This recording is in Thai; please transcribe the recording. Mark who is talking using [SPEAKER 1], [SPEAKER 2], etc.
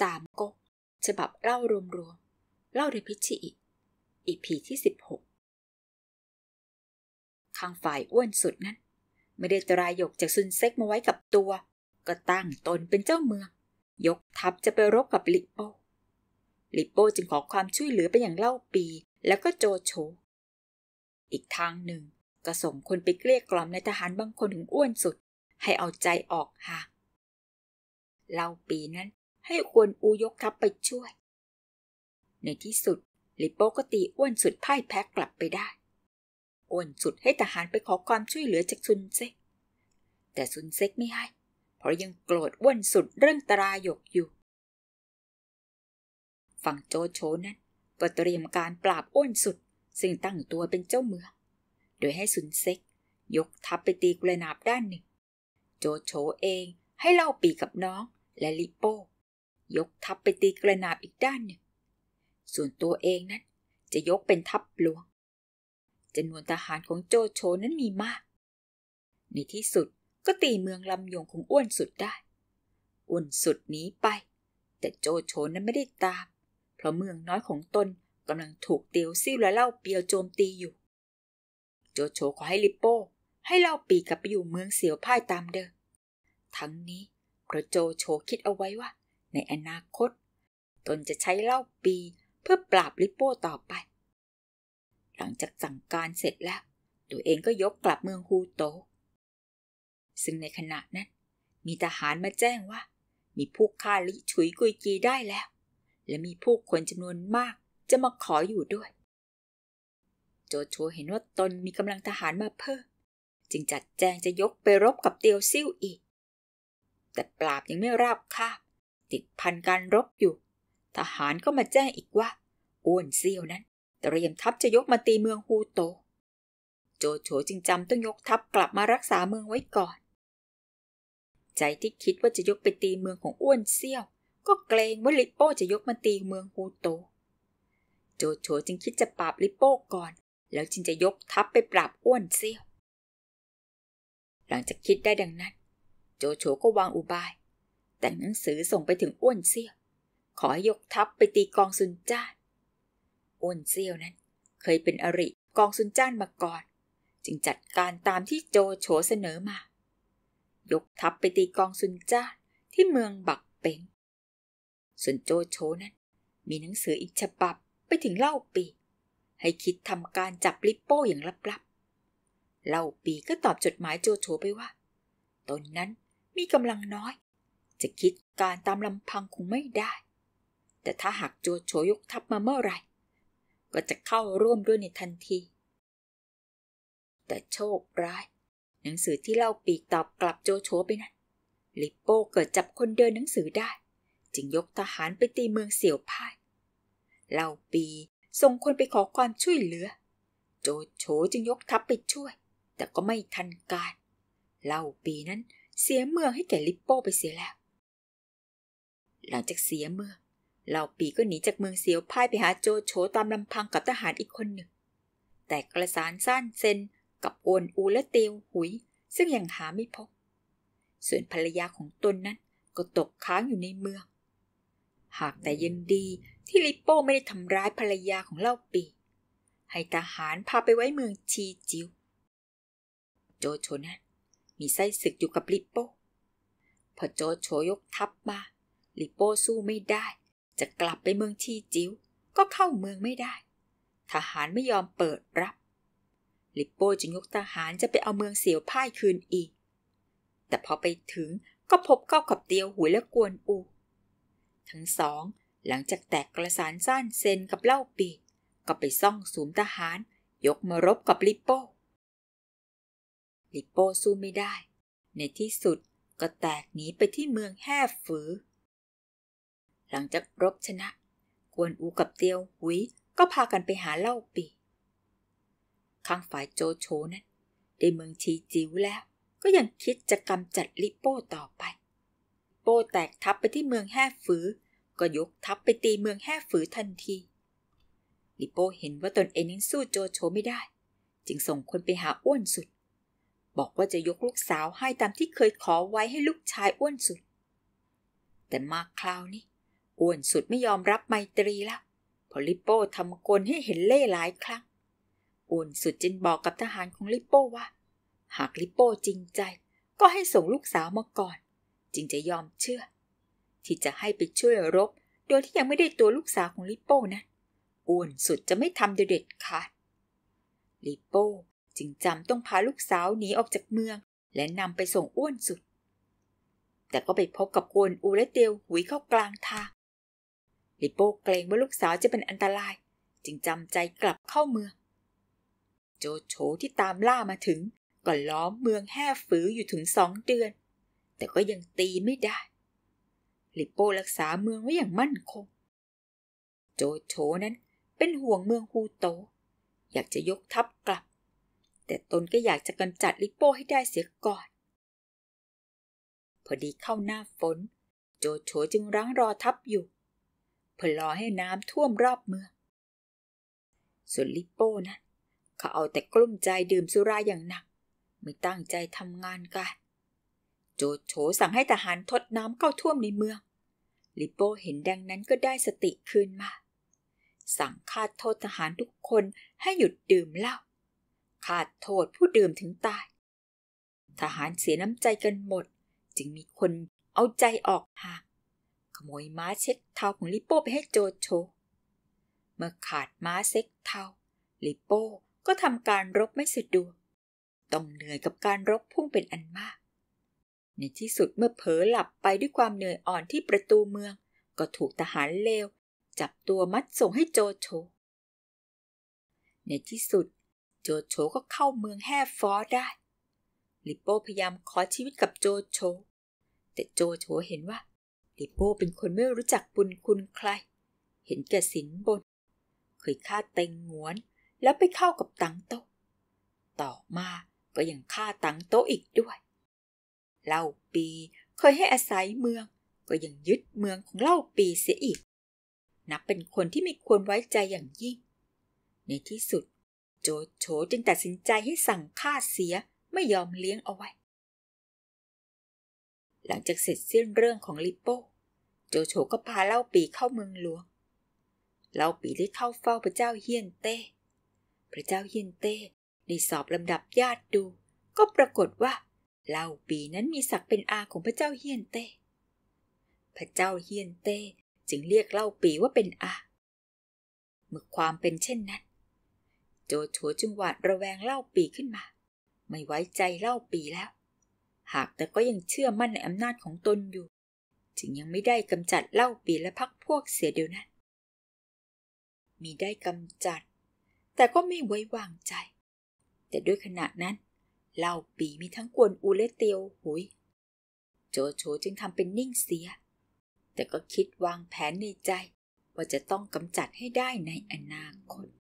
[SPEAKER 1] สามก๊กฉบับเล่ารวมๆเล่าเรพิชิอิอีพีที่สิบหกข้างฝ่ายอ้วนสุดนั้น ไม่ได้ตรายยกจากซุนเซ็กมาไว้กับตัว ก็ตั้งตนเป็นเจ้าเมือง ยกทัพจะไปรบกับลิโปลิโปจึงขอความช่วยเหลือไปอย่างเล่าปีแล้วก็โจโฉอีกทางหนึ่งก็ส่งคนไปเกลี้ยกล่อมในทหารบางคนถึงอ้วนสุดให้เอาใจออกห่ากเล่าปีนั้นให้ควนอูยกทัพไปช่วย ในที่สุดลิโป้ก็ตีอ้วนสุดพ่ายแพ้กลับไปได้ อ้วนสุดให้ทหารไปขอความช่วยเหลือจากซุนเซ็ก แต่ซุนเซ็กไม่ให้ เพราะยังโกรธอ้วนสุดเรื่องตรายกอยู่ ฝั่งโจโฉนั้นก็เตรียมการปราบอ้วนสุดซึ่งตั้งตัวเป็นเจ้าเมือง โดยให้ซุนเซ็กยกทัพไปตีกุะนาบด้านหนึ่ง โจโฉเองให้เล่าปีกับน้องและลิโป้ยกทัพไปตีกระนาบอีกด้านหนึ่งส่วนตัวเองนั้น จะยกเป็นทัพหลวงจำนวนทหารของโจโฉนั้นมีมาก ในที่สุดก็ตีเมืองลำยงของอ้วนสุดได้ อ้วนสุดหนีไป แต่โจโฉนั้นไม่ได้ตาม เพราะเมืองน้อยของตนกำลังถูกเตียวซิ่วและเล่าเปียวโจมตีอยู่ โจโฉขอให้ลิปโป้ให้เล่าปีกลับไปอยู่เมืองเสียวพ่ายตามเดิมทั้งนี้เพราะโจโฉคิดเอาไว้ว่าในอนาคตตนจะใช้เหล้าปีเพื่อปราบลิปโป้ต่อไป หลังจากสั่งการเสร็จแล้ว ตัวเองก็ยกกลับเมืองฮูโต ซึ่งในขณะนั้น มีทหารมาแจ้งว่า มีผู้ฆ่าลิฉุยกุยกีได้แล้ว และมีผู้คนจำนวนมากจะมาขออยู่ด้วย โจโฉเห็นว่าตนมีกำลังทหารมาเพิ่มจึงจัดแจงจะยกไปรบกับเตียวซิ่วอีก แต่ปราบยังไม่ราบคาบติดพันการรบอยู่ ทหารก็มาแจ้งอีกว่า อ้วนเซียวนั้นเตรียมทัพจะยกมาตีเมืองฮูโตโจโฉจึงจำต้องยกทัพกลับมารักษาเมืองไว้ก่อน ใจที่คิดว่าจะยกไปตีเมืองของอ้วนเซียว ก็เกรงว่าลิโป้จะยกมาตีเมืองฮูโตโจโฉจึงคิดจะปราบลิโป้ก่อน แล้วจึงจะยกทัพไปปราบอ้วนเซียวหลังจากคิดได้ดังนั้นโจโฉก็วางอุบายแต่งหนังสือส่งไปถึงอ้วนเซี่ยวขอให้ยกทัพไปตีกองซุนจ้าน อ้วนเซี่ยวนั้นเคยเป็นอริกองซุนจ้านมาก่อน จึงจัดการตามที่โจโฉเสนอมา ยกทัพไปตีกองซุนจ้านที่เมืองบักเป็งส่วนโจโฉนั้นมีหนังสืออีกฉบับไปถึงเล่าปีให้คิดทำการจับลิปโป้อย่างลับๆ เล่าปีก็ตอบจดหมายโจโฉไปว่าตนนั้นมีกำลังน้อยจะคิดการตามลำพังคงไม่ได้ แต่ถ้าหากโจโฉยกทัพมาเมื่อไหร่ ก็จะเข้าร่วมด้วยในทันที แต่โชคร้าย หนังสือที่เล่าปีกตอบกลับโจโฉไปนะั้น ลิปโป้เกิดจับคนเดินหนังสือได้ จึงยกทหารไปตีเมืองเสี่ยวพ่ายเล่าปีส่งคนไปขอความช่วยเหลือโจโฉจึงยกทัพไปช่วย แต่ก็ไม่ทันการ เล่าปีนั้นเสียเมืองให้แก่ลิปโป้ไปเสียแล้วหลังจากเสียเมืองเหล่าปีก็หนีจากเมืองเสียวพ่ายไปหาโจโฉตามลำพังกับทหารอีกคนหนึ่ง แต่กระสานสั้นเซนกับโอนอูและเตียวหุย ซึ่งยังหาไม่พบ ส่วนภรรยาของตนนั้นก็ตกค้างอยู่ในเมือง หากแต่ยังดีที่ลิปโป้ไม่ได้ทำร้ายภรรยาของเล่าปี ให้ทหารพาไปไว้เมืองชีจิว โจโฉนั้น มีไส้ศึกอยู่กับลิปโป้พอโจโฉยกทัพมาลิโป้สู้ไม่ได้ จะกลับไปเมืองชีจิ๋ว ก็เข้าเมืองไม่ได้ ทหารไม่ยอมเปิดรับลิโป้จึงยกทหารจะไปเอาเมืองเสียวพ่ายคืนอีก แต่พอไปถึง ก็พบเก้ากับเตียวหุยและกวนอู ทั้งสอง หลังจากแตกกระสานสั้นเซนกับเล่าปี ก็ไปซ่องสูมทหาร ยกมารบกับลิโป้ลิโป้สู้ไม่ได้ ในที่สุดก็แตกหนีไปที่เมืองแห่ฝือหลังจากรบชนะ กวนอูกับเตียวหุยก็พากันไปหาเล่าปีข้างฝ่ายโจโฉนั้นได้เมืองชีจิ๋วแล้ว ก็ยังคิดจะกำจัดลิโป้ต่อไป โป้แตกทัพไปที่เมืองแห่ฝือ ก็ยกทัพไปตีเมืองแห่ฝือทันที ลิโป้เห็นว่าตนเองนังสู้โจโฉไม่ได้ จึงส่งคนไปหาอ้วนสุด บอกว่าจะยกลูกสาวให้ตามที่เคยขอไว้ให้ลูกชายอ้วนสุด แต่มาคราวนี้อ้วนสุดไม่ยอมรับไมตรีแล้วพอลิปโป้ทำกลให้เห็นเล่หลายครั้งอ้วนสุดจึงบอกกับทหารของลิปโป้ว่า หากลิปโป้จริงใจ ก็ให้ส่งลูกสาวมาก่อน จึงจะยอมเชื่อ ที่จะให้ไปช่วยรบโดยที่ยังไม่ได้ตัวลูกสาวของลิปโป้นะ อ้วนสุดจะไม่ทำเด็ดขาดลิปโป้จึงจำต้องพาลูกสาวหนีออกจากเมือง และนำไปส่งอ้วนสุด แต่ก็ไปพบกับกวนอูและเตียวหุยเข้ากลางทางฮิปโปเกรงว่าลูกสาวจะเป็นอันตราย จึงจำใจกลับเข้าเมือง โจโฉที่ตามล่ามาถึงก็ล้อมเมืองแห่ฝืออยู่ถึงสองเดือน แต่ก็ยังตีไม่ได้ฮิปโปรักษาเมืองไว้อย่างมั่นคง โจโฉนั้นเป็นห่วงเมืองฮูโตอยากจะยกทัพกลับ แต่ตนก็อยากจะกำจัดลิปโป้ให้ได้เสียก่อน พอดีเข้าหน้าฝน โจโฉจึงรั้งรอทัพอยู่เพื่อรอให้น้ำท่วมรอบเมืองส่วนลิปโป้นะเขาเอาแต่กลุ้มใจดื่มสุราอย่างหนัก ไม่ตั้งใจทำงานกันโจโฉสั่งให้ทหารทดน้ำเข้าท่วมในเมืองลิปโป้เห็นดังนั้นก็ได้สติคืนมา สั่งคาดโทษทหารทุกคนให้หยุดดื่มเหล้าคาดโทษผู้ดื่มถึงตาย ทหารเสียน้ำใจกันหมดจึงมีคนเอาใจออกห่างขโมยม้าเช็คเทาของลิโป้ไปให้โจโฉ เมื่อขาดม้าเซ็กเทาลิโป้ก็ทำการรบไม่สะดวกต้องเหนื่อยกับการรบพุ่งเป็นอันมาก ในที่สุดเมื่อเผลอหลับไปด้วยความเหนื่อยอ่อนที่ประตูเมืองก็ถูกทหารเลว จับตัวมัดส่งให้โจโฉ ในที่สุดโจโฉก็เข้าเมืองแห่ฟอได้ลิโป้พยายามขอชีวิตกับโจโฉแต่โจโฉเห็นว่าลิโป้เป็นคนไม่รู้จักบุญคุณใคร เห็นแก่สินบน เคยฆ่าเต็งงวนแล้วไปเข้ากับตังโต๊ะต่อมาก็ยังฆ่าตังโต๊ะอีกด้วย เล่าปีเคยให้อาศัยเมือง ก็ยังยึดเมืองของเล่าปีเสียอีก นับเป็นคนที่ไม่ควรไว้ใจอย่างยิ่ง ในที่สุดโจโฉจึงตัดสินใจให้สั่งฆ่าเสียไม่ยอมเลี้ยงเอาไว้หลังจากเสร็จสิ้นเรื่องของลิปโป้ โจโฉก็พาเล่าปีเข้าเมืองหลวงเล่าปีได้เข้าเฝ้าพระเจ้าเฮียนเต้พระเจ้าเฮียนเต้ได้สอบลำดับญาติดู ก็ปรากฏว่าเล่าปีนั้นมีศักดิ์เป็นอาของพระเจ้าเฮียนเต้พระเจ้าเฮียนเต้จึงเรียกเล่าปีว่าเป็นอาเมื่อความเป็นเช่นนั้น โจโฉจึงหวาดระแวงเล่าปีขึ้นมา ไม่ไว้ใจเล่าปีแล้วหากแต่ก็ยังเชื่อมั่นในอำนาจของตนอยู่จึงยังไม่ได้กำจัดเล่าปีและพักพวกเสียเดียวนั้น มีได้กำจัด แต่ก็ไม่ไว้วางใจ แต่ด้วยขณะนั้นเล่าปีมีทั้งกวนอูและเตียวหุยโจโฉจึงทำเป็นนิ่งเสีย แต่ก็คิดวางแผนในใจว่าจะต้องกำจัดให้ได้ในอนาคต